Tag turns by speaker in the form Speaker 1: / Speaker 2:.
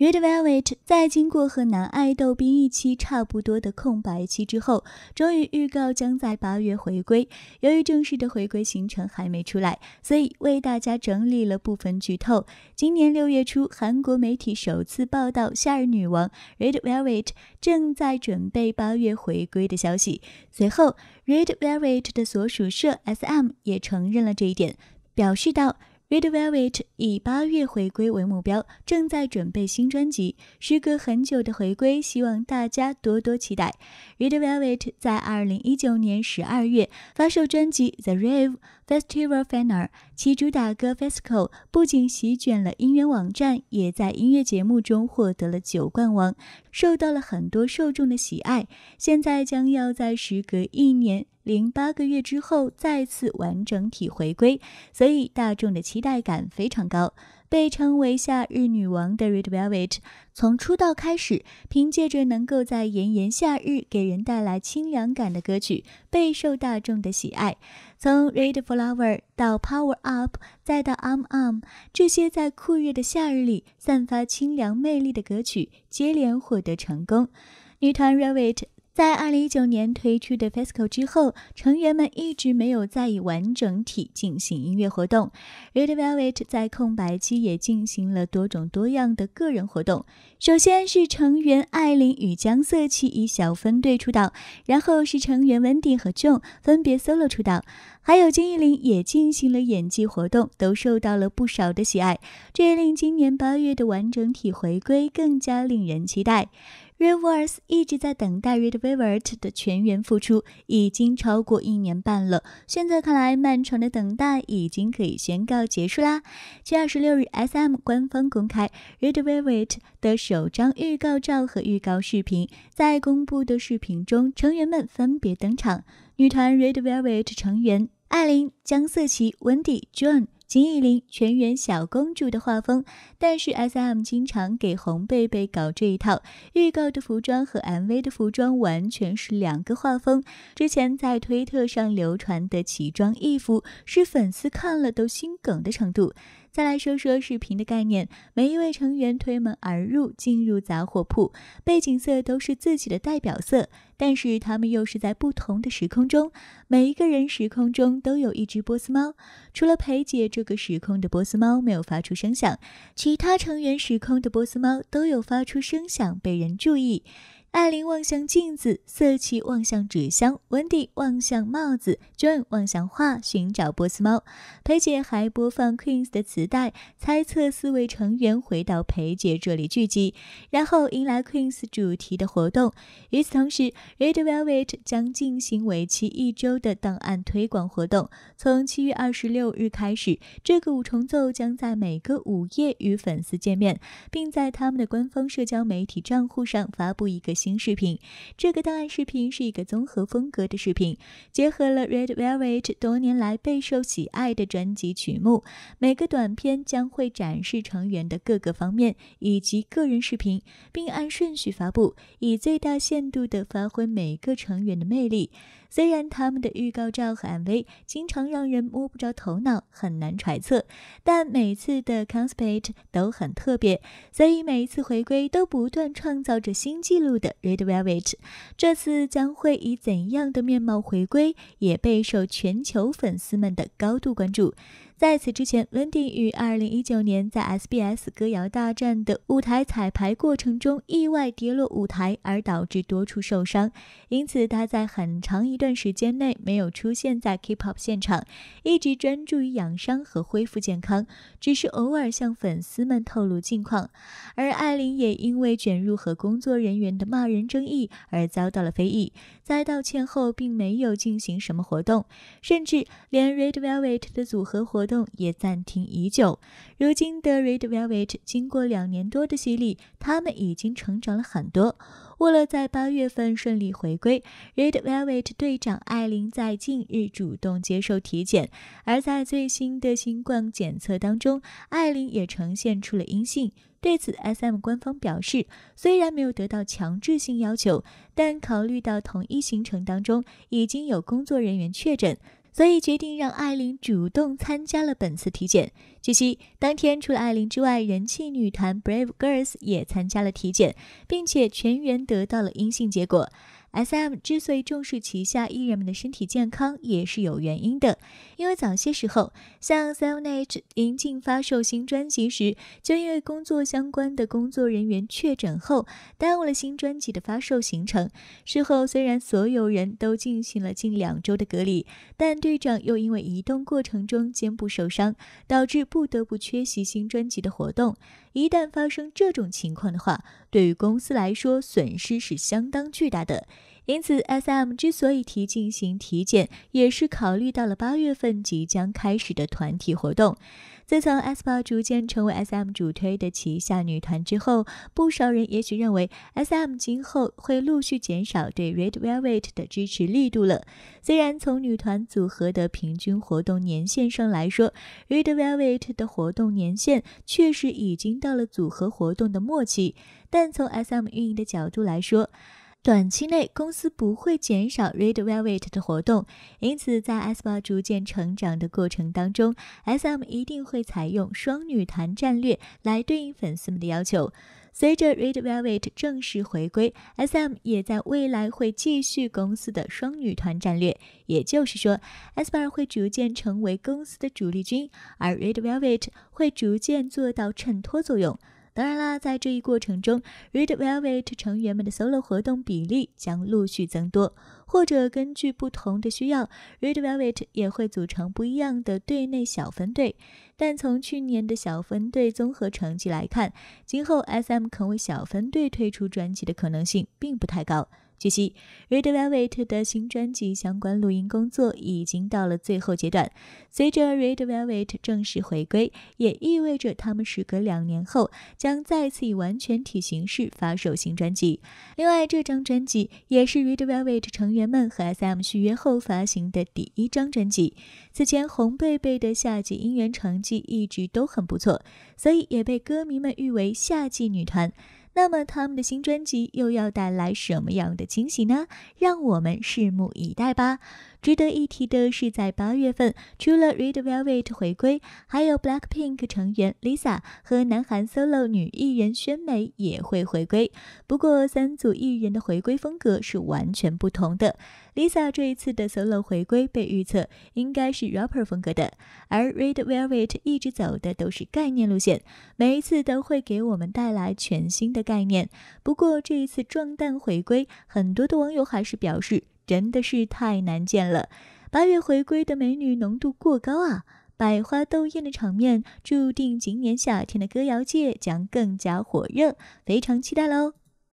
Speaker 1: Red Velvet 在经过和男爱豆兵一期差不多的空白期之后，终于预告将在八月回归。由于正式的回归行程还没出来，所以为大家整理了部分剧透。今年六月初，韩国媒体首次报道夏日女王 Red Velvet 正在准备八月回归的消息。随后，Red Velvet 的所属社 SM 也承认了这一点，表示到。Red Velvet 以八月回归为目标，正在准备新专辑。时隔很久的回归，希望大家多多期待。Red Velvet 在二零一九年十二月发售专辑《The Rave Festival f n a i r 其主打歌《Festival》不仅席卷了音乐网站，也在音乐节目中获得了九冠王，受到了很多受众的喜爱。现在将要在时隔一年。零八个月之后再次完整体回归，所以大众的期待感非常高。被称为“夏日女王”的 Red Velvet，从出道开始，凭借着能够在炎炎夏日给人带来清凉感的歌曲，备受大众的喜爱。从《Red Flower》到《Power Up》，再到《Arm Arm》，这些在酷热的夏日里散发清凉魅力的歌曲接连获得成功。女团 r e v i t 在2019年推出的 FESCO 之后，成员们一直没有再以完整体进行音乐活动。Red Velvet 在空白期也进行了多种多样的个人活动。首先是成员艾琳与姜瑟琪以小分队出道，然后是成员 Wendy 和 Jung 分别 solo 出道。还有金依林也进行了演技活动，都受到了不少的喜爱，这也令今年八月的完整体回归更加令人期待。Red Velvet 一直在等待 Red Velvet 的全员复出，已经超过一年半了。现在看来，漫长的等待已经可以宣告结束啦！七月二十六日，SM 官方公开 Red Velvet 的首张预告照和预告视频。在公布的视频中，成员们分别登场，女团 Red Velvet 成员。艾琳、姜涩琪、温迪、j o h n 金艺林，全员小公主的画风。但是 S M 经常给红贝贝搞这一套，预告的服装和 M V 的服装完全是两个画风。之前在推特上流传的奇装异服，是粉丝看了都心梗的程度。再来说说视频的概念。每一位成员推门而入，进入杂货铺，背景色都是自己的代表色，但是他们又是在不同的时空中。每一个人时空中都有一只波斯猫，除了裴姐这个时空的波斯猫没有发出声响，其他成员时空的波斯猫都有发出声响，被人注意。艾琳望向镜子，色气望向纸箱，温迪望向帽子，John 望向画，寻找波斯猫。裴姐还播放 Queen 的磁带，猜测四位成员回到裴姐这里聚集，然后迎来 Queen 主题的活动。与此同时，Red Velvet 将进行为期一周的档案推广活动，从七月二十六日开始，这个五重奏将在每个午夜与粉丝见面，并在他们的官方社交媒体账户上发布一个。新视频，这个档案视频是一个综合风格的视频，结合了 Red Velvet 多年来备受喜爱的专辑曲目。每个短片将会展示成员的各个方面以及个人视频，并按顺序发布，以最大限度地发挥每个成员的魅力。虽然他们的预告照和 MV 经常让人摸不着头脑，很难揣测，但每次的 c o n s p i t e 都很特别，所以每一次回归都不断创造着新纪录的 Red Velvet，这次将会以怎样的面貌回归，也备受全球粉丝们的高度关注。在此之前，Wendy 于2019年在 SBS 歌谣大战的舞台彩排过程中意外跌落舞台，而导致多处受伤，因此他在很长一段时间内没有出现在 K-pop 现场，一直专注于养伤和恢复健康，只是偶尔向粉丝们透露近况。而艾琳也因为卷入和工作人员的骂人争议而遭到了非议，在道歉后并没有进行什么活动，甚至连 Red Velvet 的组合活。活动也暂停已久。如今的 Red Velvet 经过两年多的洗礼，他们已经成长了很多。为了在八月份顺利回归，Red Velvet 队长艾琳在近日主动接受体检，而在最新的新冠检测当中，艾琳也呈现出了阴性。对此，SM 官方表示，虽然没有得到强制性要求，但考虑到同一行程当中已经有工作人员确诊。所以决定让艾琳主动参加了本次体检。据悉，当天除了艾琳之外，人气女团 Brave Girls 也参加了体检，并且全员得到了阴性结果。S M 之所以重视旗下艺人们的身体健康，也是有原因的。因为早些时候，像 s e v e n H e e 近发售新专辑时，就因为工作相关的工作人员确诊后，耽误了新专辑的发售行程。事后虽然所有人都进行了近两周的隔离，但队长又因为移动过程中肩部受伤，导致。不得不缺席新专辑的活动。一旦发生这种情况的话，对于公司来说，损失是相当巨大的。因此，S M 之所以提进行体检，也是考虑到了八月份即将开始的团体活动。自从 S P A 逐渐成为 S M 主推的旗下女团之后，不少人也许认为 S M 今后会陆续减少对 Red Velvet 的支持力度了。虽然从女团组合的平均活动年限上来说，Red Velvet 的活动年限确实已经到了组合活动的末期，但从 S M 运营的角度来说，短期内，公司不会减少 Red Velvet 的活动，因此在 s p r 逐渐成长的过程当中，SM 一定会采用双女团战略来对应粉丝们的要求。随着 Red Velvet 正式回归，SM 也在未来会继续公司的双女团战略，也就是说 s p r 会逐渐成为公司的主力军，而 Red Velvet 会逐渐做到衬托作用。当然啦，在这一过程中，Red Velvet 成员们的 solo 活动比例将陆续增多，或者根据不同的需要，Red Velvet 也会组成不一样的队内小分队。但从去年的小分队综合成绩来看，今后 SM 肯为小分队推出专辑的可能性并不太高。据悉，Red Velvet 的新专辑相关录音工作已经到了最后阶段。随着 Red Velvet 正式回归，也意味着他们时隔两年后将再次以完全体形式发售新专辑。另外，这张专辑也是 Red Velvet 成员们和 SM 续约后发行的第一张专辑。此前，红贝贝的夏季音源成绩一直都很不错，所以也被歌迷们誉为“夏季女团”。那么他们的新专辑又要带来什么样的惊喜呢？让我们拭目以待吧。值得一提的是，在八月份，除了 Red Velvet 回归，还有 Blackpink 成员 Lisa 和南韩 solo 女艺人宣美也会回归。不过，三组艺人的回归风格是完全不同的。Lisa 这一次的 solo 回归被预测应该是 rapper 风格的，而 Red Velvet 一直走的都是概念路线，每一次都会给我们带来全新的概念。不过，这一次撞蛋回归，很多的网友还是表示。真的是太难见了！八月回归的美女浓度过高啊，百花斗艳的场面，注定今年夏天的歌谣界将更加火热，非常期待喽！